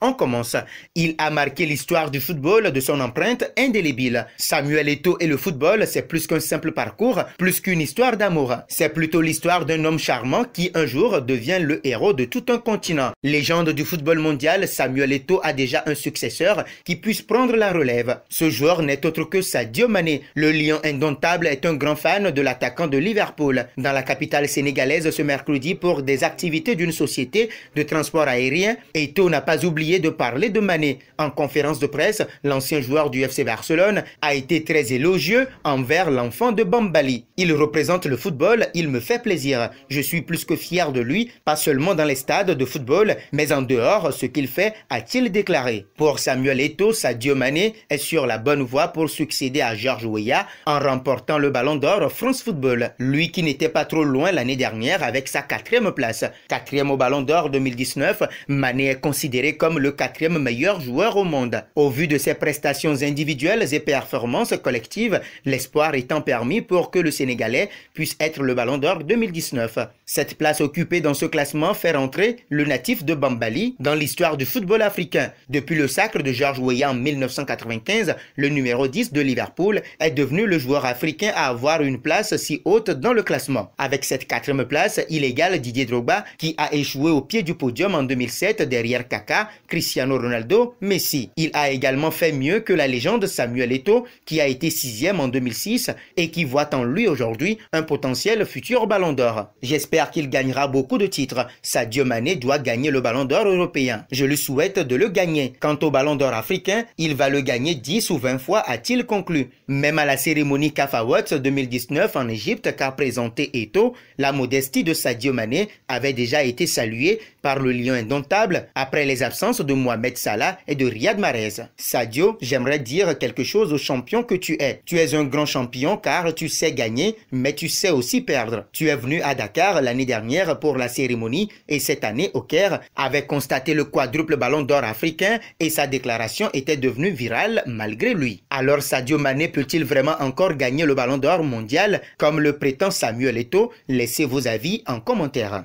On commence. Il a marqué l'histoire du football de son empreinte indélébile. Samuel Eto'o et le football, c'est plus qu'un simple parcours, plus qu'une histoire d'amour. C'est plutôt l'histoire d'un homme charmant qui un jour devient le héros de tout un continent. Légende du football mondial, Samuel Eto'o a déjà un successeur qui puisse prendre la relève. Ce joueur n'est autre que Sadio Mané. Le lion indomptable est un grand fan de l'attaquant de Liverpool. Dans la capitale sénégalaise ce mercredi pour des activités d'une société de transport aérien, Eto'o n'a pas oublié de parler de Mané. En conférence de presse, l'ancien joueur du FC Barcelone a été très élogieux envers l'enfant de Bambali. Il représente le football, il me fait plaisir. Je suis plus que fier de lui, pas seulement dans les stades de football, mais en dehors, ce qu'il fait, a-t-il déclaré. Pour Samuel Eto, Sadio Mané est sur la bonne voie pour succéder à Georges Weah en remportant le ballon d'or France Football. Lui qui n'était pas trop loin l'année dernière avec sa quatrième place. Quatrième au ballon d'or 2019, Mané est considéré comme le quatrième meilleur joueur au monde. Au vu de ses prestations individuelles et performances collectives, l'espoir étant permis pour que le Sénégalais puisse être le Ballon d'Or 2019. Cette place occupée dans ce classement fait rentrer le natif de Bambali dans l'histoire du football africain. Depuis le sacre de George Weah en 1995, le numéro 10 de Liverpool est devenu le joueur africain à avoir une place si haute dans le classement. Avec cette quatrième place, il égale Didier Drogba qui a échoué au pied du podium en 2007 derrière Kaka, Cristiano Ronaldo, Messi. Il a également fait mieux que la légende Samuel Eto, qui a été sixième en 2006 et qui voit en lui aujourd'hui un potentiel futur Ballon d'Or. J'espère qu'il gagnera beaucoup de titres. Sadio Mané doit gagner le Ballon d'Or européen. Je le souhaite de le gagner. Quant au Ballon d'Or africain, il va le gagner 10 ou 20 fois, a-t-il conclu. Même à la cérémonie Kafa Awards 2019 en Égypte qu'a présenté Eto, la modestie de Sadio Mané avait déjà été saluée par le lion indomptable après les absences de Mohamed Salah et de Riyad Mahrez. Sadio, j'aimerais dire quelque chose au champion que tu es. Tu es un grand champion car tu sais gagner, mais tu sais aussi perdre. Tu es venu à Dakar l'année dernière pour la cérémonie et cette année au Caire avait constaté le quadruple ballon d'or africain et sa déclaration était devenue virale malgré lui. Alors Sadio Mané peut-il vraiment encore gagner le ballon d'or mondial comme le prétend Samuel Eto'o Laissez vos avis en commentaire.